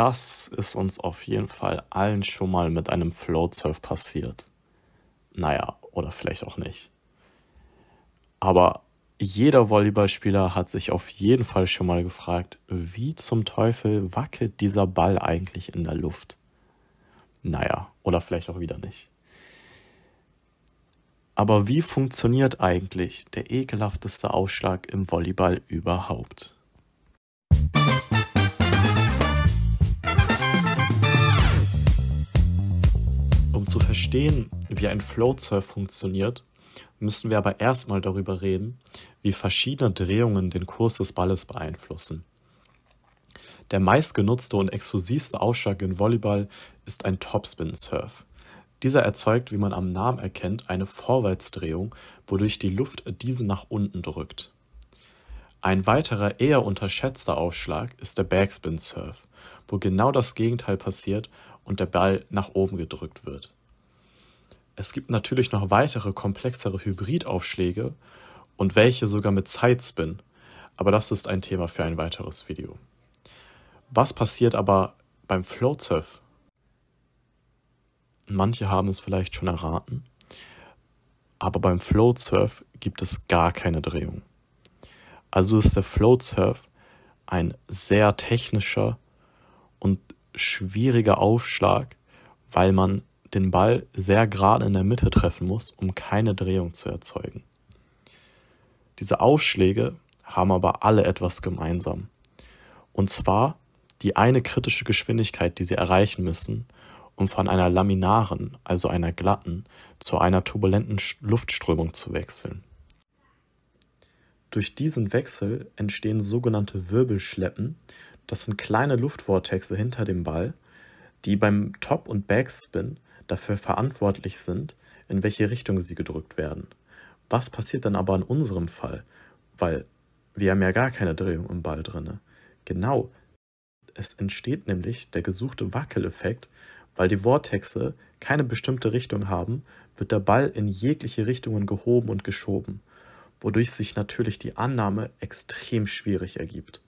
das ist uns auf jeden Fall allen schon mal mit einem Float Surf passiert. Naja, oder vielleicht auch nicht. Aber jeder Volleyballspieler hat sich auf jeden Fall schon mal gefragt, wie zum Teufel wackelt dieser Ball eigentlich in der Luft? Naja, oder vielleicht auch wieder nicht. Aber wie funktioniert eigentlich der ekelhafteste Ausschlag im Volleyball überhaupt? verstehen, wie ein Floatsurf funktioniert, müssen wir aber erstmal darüber reden, wie verschiedene Drehungen den Kurs des Balles beeinflussen. Der meistgenutzte und exklusivste Ausschlag in Volleyball ist ein Topspin-Surf. Dieser erzeugt, wie man am Namen erkennt, eine Vorwärtsdrehung, wodurch die Luft diese nach unten drückt. Ein weiterer eher unterschätzter Aufschlag ist der Backspin-Surf, wo genau das Gegenteil passiert und der Ball nach oben gedrückt wird. Es gibt natürlich noch weitere komplexere Hybridaufschläge und welche sogar mit Sidespin, aber das ist ein Thema für ein weiteres Video. Was passiert aber beim Floatsurf? Manche haben es vielleicht schon erraten, aber beim Floatsurf gibt es gar keine Drehung. Also ist der Floatsurf ein sehr technischer und schwieriger Aufschlag, weil man den Ball sehr gerade in der Mitte treffen muss, um keine Drehung zu erzeugen. Diese Aufschläge haben aber alle etwas gemeinsam. Und zwar die eine kritische Geschwindigkeit, die sie erreichen müssen, um von einer laminaren, also einer glatten, zu einer turbulenten Luftströmung zu wechseln. Durch diesen Wechsel entstehen sogenannte Wirbelschleppen. Das sind kleine Luftvortexe hinter dem Ball, die beim Top- und Backspin dafür verantwortlich sind, in welche Richtung sie gedrückt werden. Was passiert dann aber in unserem Fall? Weil wir haben ja gar keine Drehung im Ball drinne. Genau, es entsteht nämlich der gesuchte Wackeleffekt, weil die Vortexe keine bestimmte Richtung haben, wird der Ball in jegliche Richtungen gehoben und geschoben, wodurch sich natürlich die Annahme extrem schwierig ergibt.